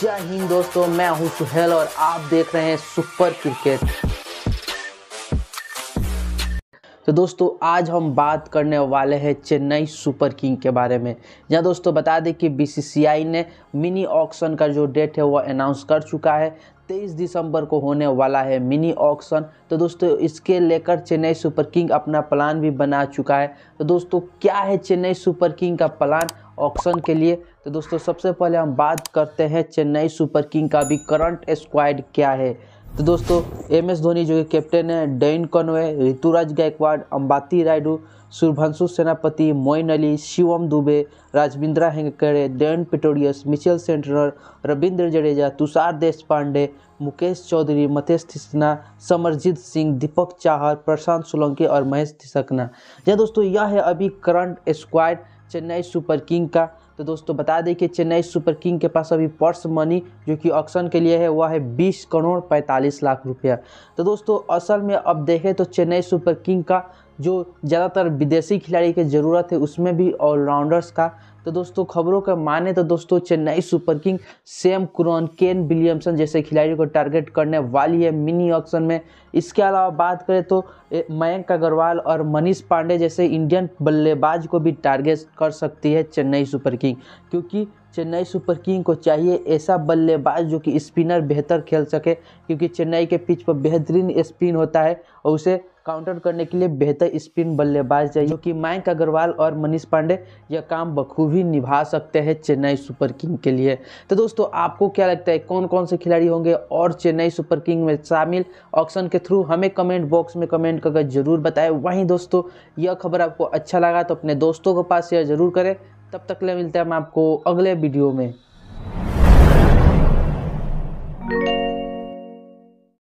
जय हिंद दोस्तों मैं हूं सुहेल और आप देख रहे हैं सुपर क्रिकेट तो दोस्तों आज हम बात करने वाले हैं चेन्नई सुपर किंग के बारे में यहाँ दोस्तों बता दें कि बीसीसीआई ने मिनी ऑक्शन का जो डेट है वो अनाउंस कर चुका है तेईस दिसंबर को होने वाला है मिनी ऑक्शन तो दोस्तों इसके लेकर चेन्नई सुपर किंग अपना प्लान भी बना चुका है तो दोस्तों क्या है चेन्नई सुपर किंग का प्लान ऑक्शन के लिए तो दोस्तों सबसे पहले हम बात करते हैं चेन्नई सुपर किंग का भी करंट स्क्वाड क्या है तो दोस्तों एम एस धोनी जो कि कैप्टन है डेन कॉनवे ऋतुराज गायकवाड अंबाती रायडू सुरभंशु सेनापति मोइन अली शिवम दुबे राजविंद्रा हेंगकड़े Dwaine Pretorius Mitchell Santner Ravindra Jadeja Tushar Deshpande Mukesh Chaudhary मतेश थिसना Samarjeet Singh दीपक चाहर प्रशांत सोलंकी और महेश थिसकना यह दोस्तों यह है अभी current squad Chennai Super King का तो दोस्तों बता दें कि चेन्नई सुपर किंग के पास अभी पर्स मनी जो कि ऑक्शन के लिए है वह है बीस करोड़ पैंतालीस लाख रुपया तो दोस्तों असल में अब देखें तो चेन्नई सुपर किंग का जो ज़्यादातर विदेशी खिलाड़ी की ज़रूरत है उसमें भी ऑलराउंडर्स का तो दोस्तों खबरों का माने तो दोस्तों Chennai Super King Sam Curran Kane Williamson जैसे खिलाड़ियों को टारगेट करने वाली है मिनी ऑक्शन में इसके अलावा बात करें तो मयंक अग्रवाल और मनीष पांडे जैसे इंडियन बल्लेबाज को भी टारगेट कर सकती है चेन्नई सुपर किंग क्योंकि चेन्नई सुपर किंग को चाहिए ऐसा बल्लेबाज जो कि स्पिनर बेहतर खेल सके क्योंकि चेन्नई के पिच पर बेहतरीन स्पिन होता है और उसे काउंटर करने के लिए बेहतर स्पिन बल्लेबाज चाहिए जो कि मयंक अग्रवाल और मनीष पांडे यह काम बखूबी निभा सकते हैं चेन्नई सुपर किंग के लिए तो दोस्तों आपको क्या लगता है कौन कौन से खिलाड़ी होंगे और चेन्नई सुपर किंग में शामिल ऑप्शन के थ्रू हमें कमेंट बॉक्स में कमेंट करके जरूर बताएं वहीं दोस्तों यह खबर आपको अच्छा लगा तो अपने दोस्तों के पास शेयर जरूर करें तब तक ले मिलते हैं हम आपको अगले वीडियो में